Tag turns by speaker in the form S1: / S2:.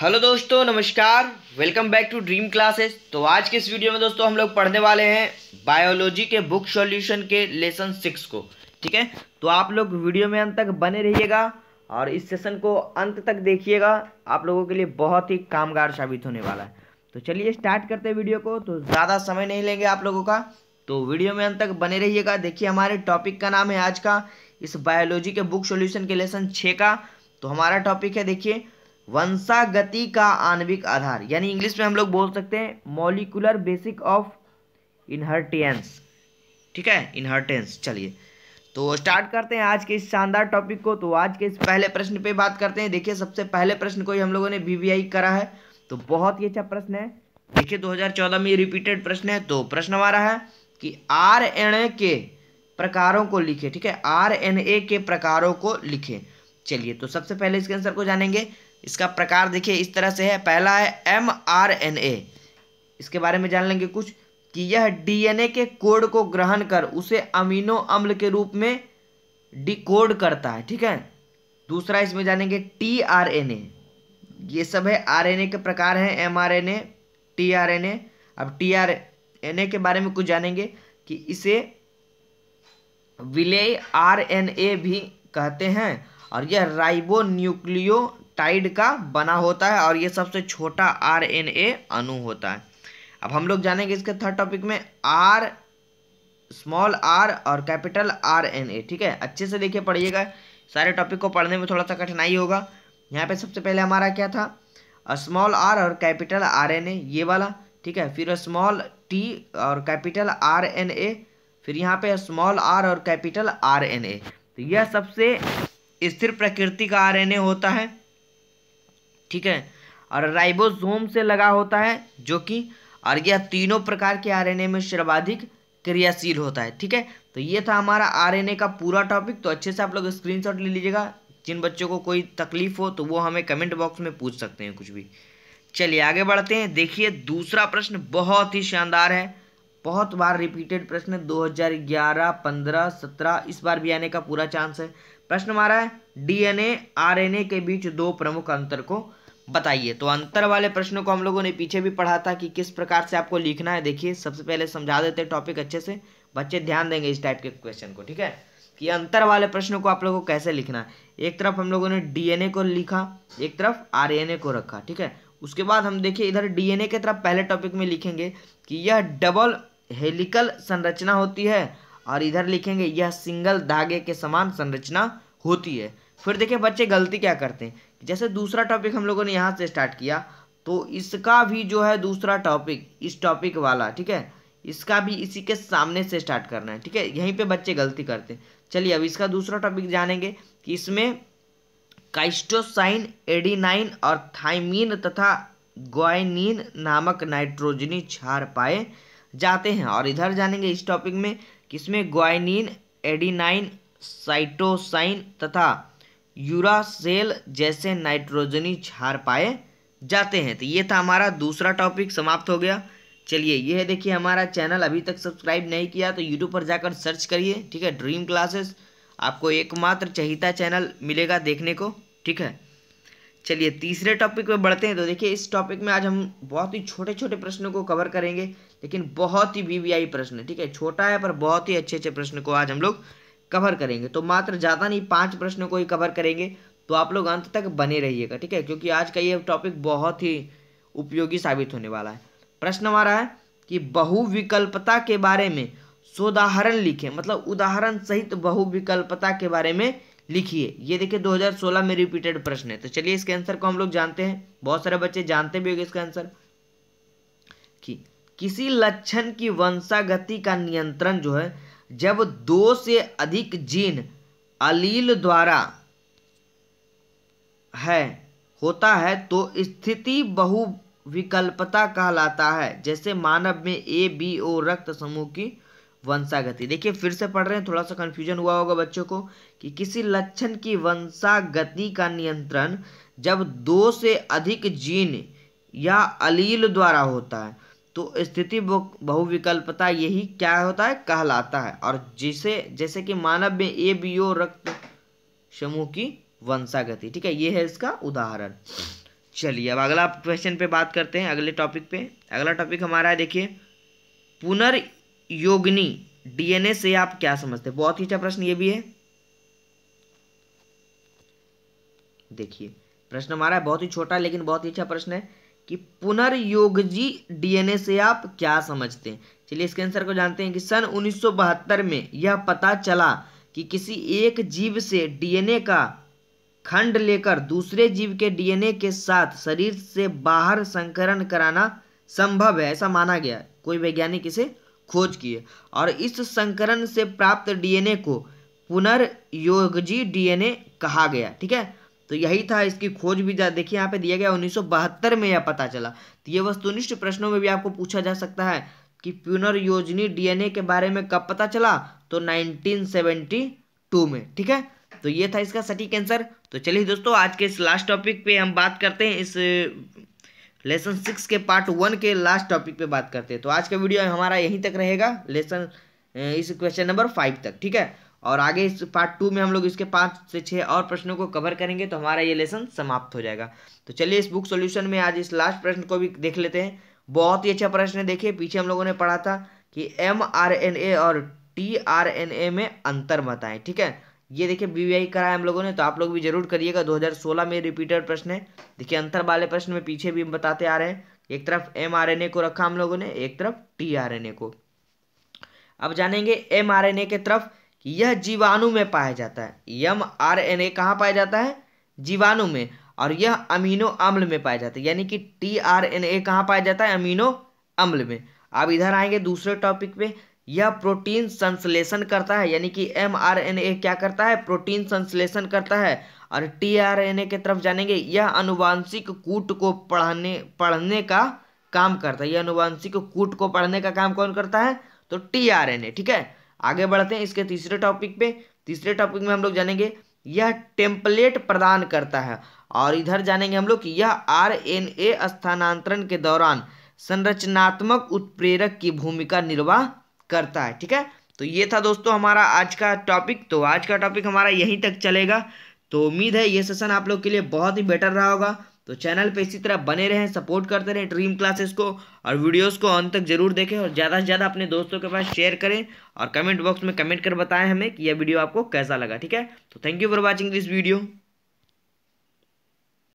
S1: hello दोस्तों नमस्कार welcome back to dream classes तो आज के इस वीडियो में दोस्तों हम लोग पढ़ने वाले हैं बायोलॉजी के बुक सॉल्यूशन के लेसन सिक्स को ठीक है तो आप लोग वीडियो में अंत तक बने रहिएगा और इस सेशन को अंत तक देखिएगा आप लोगों के लिए बहुत ही कामगार साबित होने वाला है तो चलिए स्टार्ट करते हैं वीडियो को तो ज़्यादा समय नहीं लेंगे आप लोगों का तो वीडियो में अंत तक बने रहिएगा देखिए हमारे टॉपिक का नाम है आज का इस बायोलॉजी के बुक सोल्यूशन के लेसन छः का तो हमारा टॉपिक है देखिए वंशागति का आणविक आधार यानी इंग्लिश में हम लोग बोल सकते हैं मॉलिकुलर बेसिक ऑफ इनहर्टेंस ठीक है इनहर्टेंस चलिए तो स्टार्ट करते हैं आज के इस शानदार टॉपिक को तो आज के इस पहले प्रश्न पे बात करते हैं देखिए सबसे पहले प्रश्न को ही हम लोगों ने बीवीआई करा है तो बहुत ही अच्छा प्रश्न है देखिए 2014 में ये रिपीटेड प्रश्न है तो प्रश्न हमारा है कि आर एन के प्रकारों को लिखे ठीक है आर एन ए के प्रकारों को लिखे चलिए तो सबसे पहले इसके आंसर को जानेंगे इसका प्रकार देखिए इस तरह से है पहला है एम आर एन ए इसके बारे में जान लेंगे कुछ कि यह डीएनए के कोड को ग्रहण कर उसे अमीनो अम्ल के रूप में डिकोड करता है ठीक है दूसरा इसमें जानेंगे टी आर एन ए ये सब है आर एन ए के प्रकार हैं M R N A T R N A अब टी आर एन ए के बारे में कुछ जानेंगे कि इसे विले आर एन ए भी कहते हैं और यह राइबो न्यूक्लियो पेप्टाइड का बना होता है और ये सबसे छोटा आर एन ए अणु होता है अब हम लोग जानेंगे इसके थर्ड टॉपिक में आर स्मॉल आर और कैपिटल आर एन ए ठीक है अच्छे से देखिए पढ़िएगा सारे टॉपिक को पढ़ने में थोड़ा सा कठिनाई होगा यहाँ पे सबसे पहले हमारा क्या था स्मॉल आर और कैपिटल आर एन ए ये वाला ठीक है फिर स्मॉल टी और कैपिटल आर एन ए फिर यहाँ पे स्मॉल आर और कैपिटल आर एन ए तो यह सबसे स्थिर प्रकृति का आर एन ए होता है ठीक है और राइबोसोम से लगा होता है जो कि और यह तीनों प्रकार के आरएनए में सर्वाधिक क्रियाशील होता है ठीक है तो ये था हमारा आरएनए का पूरा टॉपिक तो अच्छे से आप लोग स्क्रीनशॉट ले लीजिएगा जिन बच्चों को कोई तकलीफ हो तो वो हमें कमेंट बॉक्स में पूछ सकते हैं कुछ भी चलिए आगे बढ़ते हैं देखिए दूसरा प्रश्न बहुत ही शानदार है बहुत बार रिपीटेड प्रश्न 2011, 15, 17 इस बार भी आने का पूरा चांस है प्रश्न हमारा है डीएनए आरएनए के बीच दो प्रमुख अंतर को बताइए तो अंतर वाले प्रश्नों को हम लोगों ने पीछे भी पढ़ा था कि किस प्रकार से आपको लिखना है देखिए सबसे पहले समझा देते हैं टॉपिक अच्छे से बच्चे ध्यान देंगे इस टाइप के क्वेश्चन को ठीक है कि अंतर वाले प्रश्नों को आप लोगों को कैसे लिखना है एक तरफ हम लोगों ने डीएनए को लिखा एक तरफ आरएनए को रखा ठीक है उसके बाद हम देखिए इधर डीएनए के तरफ पहले टॉपिक में लिखेंगे कि यह डबल हेलिकल संरचना होती है और इधर लिखेंगे यह सिंगल धागे के समान संरचना होती है फिर देखिए बच्चे गलती क्या करते हैं जैसे दूसरा टॉपिक हम लोगों ने यहाँ से स्टार्ट किया तो इसका भी जो है दूसरा टॉपिक इस टॉपिक वाला ठीक है इसका भी इसी के सामने से स्टार्ट करना है ठीक है यहीं पे बच्चे गलती करते हैं चलिए अब इसका दूसरा टॉपिक जानेंगे कि इसमें काइस्टोसाइन एडीनाइन और थाइमीन तथा ग्वाइनिन नामक नाइट्रोजनी क्षार पाए जाते हैं और इधर जानेंगे इस टॉपिक में किसमें ग्वाइनिन एडिनाइन साइटोसाइन तथा यूरासेल जैसे नाइट्रोजनी क्षार पाए जाते हैं तो ये था हमारा दूसरा टॉपिक समाप्त हो गया चलिए यह देखिए हमारा चैनल अभी तक सब्सक्राइब नहीं किया तो यूट्यूब पर जाकर सर्च करिए ठीक है ड्रीम क्लासेस आपको एकमात्र चहिता चैनल मिलेगा देखने को ठीक है चलिए तीसरे टॉपिक में बढ़ते हैं तो देखिए इस टॉपिक में आज हम बहुत ही छोटे छोटे प्रश्नों को कवर करेंगे लेकिन बहुत ही वीवीआई प्रश्न है ठीक है छोटा है पर बहुत ही अच्छे अच्छे प्रश्न को आज हम लोग कवर करेंगे तो मात्र ज़्यादा नहीं पांच प्रश्नों को ही कवर करेंगे तो आप लोग अंत तक बने रहिएगा ठीक है क्योंकि आज का ये टॉपिक बहुत ही उपयोगी साबित होने वाला है प्रश्न हमारा है कि बहुविकल्पता के बारे में सोदाहरण लिखें मतलब उदाहरण सहित बहुविकल्पता के बारे में लिखिए ये देखिए 2016 में रिपीटेड प्रश्न है तो चलिए इसके आंसर को हम लोग जानते हैं बहुत सारे बच्चे जानते भी होंगे इसका आंसर कि किसी लक्षण की वंशागति का नियंत्रण जो है जब दो से अधिक जीन अलील द्वारा है होता है तो स्थिति बहुविकल्पता कहलाता है जैसे मानव में ए बी ओ रक्त समूह की वंशागति देखिए फिर से पढ़ रहे हैं थोड़ा सा कंफ्यूजन हुआ होगा बच्चों को कि किसी लक्षण की वंशागति का नियंत्रण जब दो से अधिक जीन या अलील द्वारा होता है तो स्थिति बहुविकल्पता यही क्या होता है कहलाता है और जिसे जैसे कि मानव में ए बी ओ रक्त समूह की वंशागति ठीक है ये है इसका उदाहरण चलिए अब अगला क्वेश्चन पे बात करते हैं अगले टॉपिक पे अगला टॉपिक हमारा है देखिए पुनर्योगनी डीएनए से आप क्या समझते हैं बहुत ही अच्छा प्रश्न ये भी है देखिए प्रश्न हमारा है बहुत ही छोटा लेकिन बहुत ही अच्छा प्रश्न है कि पुनर्योगजी डीएनए से आप क्या समझते हैं चलिए इसके आंसर को जानते हैं कि सन उन्नीस में यह पता चला कि किसी एक जीव से डीएनए का खंड लेकर दूसरे जीव के डीएनए के साथ शरीर से बाहर संकरण कराना संभव है ऐसा माना गया कोई वैज्ञानिक इसे खोज किए और इस संकरण से प्राप्त डीएनए को पुनर्योगजी डीएनए कहा गया ठीक है तो यही था इसकी खोज भी देखिए यहाँ पे दिया गया उन्नीस में यह पता चला तो ये वस्तुनिष्ठ प्रश्नों में भी आपको पूछा जा सकता है कि प्यूनर डीएनए के बारे में कब पता चला तो 1972 में ठीक है तो ये था इसका सटीक आंसर तो चलिए दोस्तों आज के इस लास्ट टॉपिक पे हम बात करते हैं इस लेसन सिक्स के पार्ट वन के लास्ट टॉपिक पे बात करते हैं तो आज का वीडियो हमारा यहीं तक रहेगा लेसन इस क्वेश्चन नंबर फाइव तक ठीक है और आगे इस पार्ट टू में हम लोग इसके पाँच से छः और प्रश्नों को कवर करेंगे तो हमारा ये लेसन समाप्त हो जाएगा तो चलिए इस बुक सोल्यूशन में आज इस लास्ट प्रश्न को भी देख लेते हैं बहुत ही अच्छा प्रश्न है देखिए पीछे हम लोगों ने पढ़ा था कि एम आर एन ए और टी आर एन ए में अंतर बताएं ठीक है ये देखिए बीवीआई करा है हम लोगों ने तो आप लोग भी जरूर करिएगा 2016 में रिपीटेड प्रश्न है देखिए अंतर वाले प्रश्न में पीछे भी हम बताते आ रहे हैं एक तरफ एम आर एन ए को रखा हम लोगों ने एक तरफ टी आर एन ए को अब जानेंगे एम आर एन ए के तरफ कि यह जीवाणु में पाया जाता है यम आर एन ए कहाँ पाया जाता है जीवाणु में और यह अमीनो अम्ल में पाया जाता है यानी कि टी आर एन ए कहाँ पाया जाता है अमीनो अम्ल में अब इधर आएंगे दूसरे टॉपिक पे यह प्रोटीन संश्लेषण करता है यानी कि एम आर एन ए क्या करता है प्रोटीन संश्लेषण करता है और टी आर एन ए के तरफ जानेंगे यह अनुवांशिक कूट को पढ़ने पढ़ने का काम करता है यह अनुवांशिक कूट को पढ़ने का काम कौन करता है तो टी आर एन ए ठीक है आगे बढ़ते हैं इसके तीसरे टॉपिक पे तीसरे टॉपिक में हम लोग जानेंगे यह टेम्पलेट प्रदान करता है और इधर जानेंगे हम लोग कि यह आरएनए स्थानांतरण के दौरान संरचनात्मक उत्प्रेरक की भूमिका निर्वाह करता है ठीक है तो ये था दोस्तों हमारा आज का टॉपिक तो आज का टॉपिक हमारा यहीं तक चलेगा तो उम्मीद है ये सेशन आप लोग के लिए बहुत ही बेटर रहा होगा तो चैनल पे इसी तरह बने रहें सपोर्ट करते रहें ड्रीम क्लासेस को और वीडियोस को अंत तक जरूर देखें और ज़्यादा से ज़्यादा अपने दोस्तों के पास शेयर करें और कमेंट बॉक्स में कमेंट कर बताएं हमें कि यह वीडियो आपको कैसा लगा ठीक है तो thank you for watching this video